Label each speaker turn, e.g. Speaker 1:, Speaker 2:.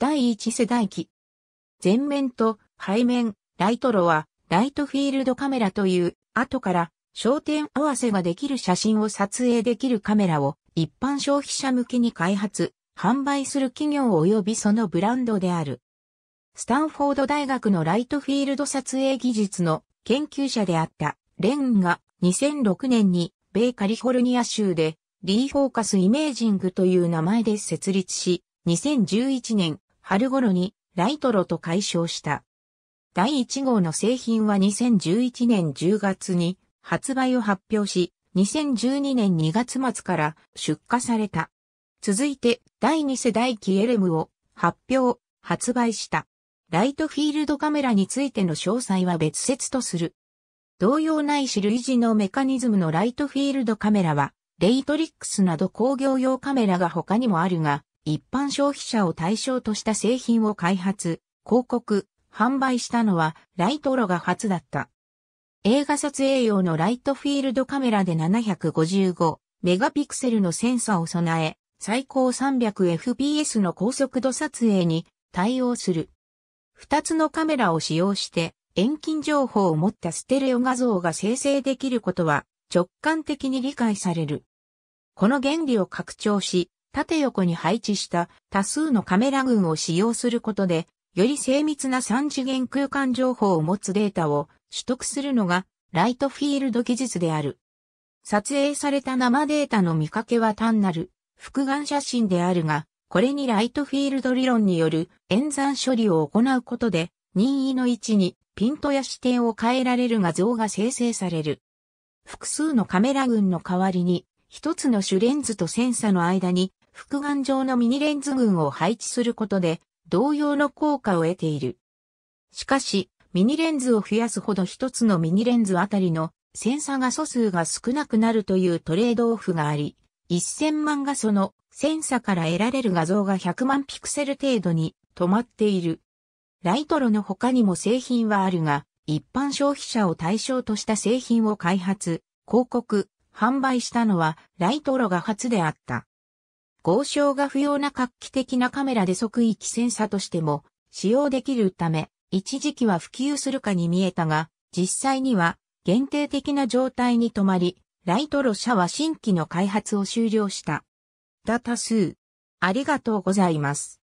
Speaker 1: 第一世代機。前面と背面、ライトロは、ライトフィールドカメラという、後から焦点合わせができる写真を撮影できるカメラを一般消費者向けに開発、販売する企業及びそのブランドである。スタンフォード大学のライトフィールド撮影技術の研究者であったレンが2006年に米カリフォルニア州でリーフォーカスイメージングという名前で設立し、2011年春頃にライトロと解消した。第1号の製品は2011年10月に発売を発表し、2012年2月末から出荷された。続いて第2世代キエレムを発表、発売した。ライトフィールドカメラについての詳細は別説とする。同様ないし類似のメカニズムのライトフィールドカメラは、レイトリックスなど工業用カメラが他にもあるが、一般消費者を対象とした製品を開発、広告、販売したのはライトロが初だった。映画撮影用のライトフィールドカメラで755メガピクセルのセンサーを備え、最高 300fps の高速度撮影に対応する。二つのカメラを使用して遠近情報を持ったステレオ画像が生成できることは直感的に理解される。この原理を拡張し、縦横に配置した多数のカメラ群を使用することで、より精密な3次元空間情報を持つデータを取得するのがライトフィールド技術である。撮影された生データの見かけは単なる複眼写真であるが、これにライトフィールド理論による演算処理を行うことで、任意の位置にピントや視点を変えられる画像が生成される。複数のカメラ群の代わりに、一つの主レンズとセンサの間に複眼状のミニレンズ群を配置することで、同様の効果を得ている。しかし、ミニレンズを増やすほど一つのミニレンズあたりのセンサ画素数が少なくなるというトレードオフがあり、1000万画素のセンサから得られる画像が100万ピクセル程度に止まっている。ライトロの他にも製品はあるが、一般消費者を対象とした製品を開発、広告、販売したのはライトロが初であった。合唱が不要な画期的なカメラで即位センサとしても使用できるため、一時期は普及するかに見えたが、実際には限定的な状態に止まり、ライトロ社は新規の開発を終了した。ダタ数。ありがとうございます。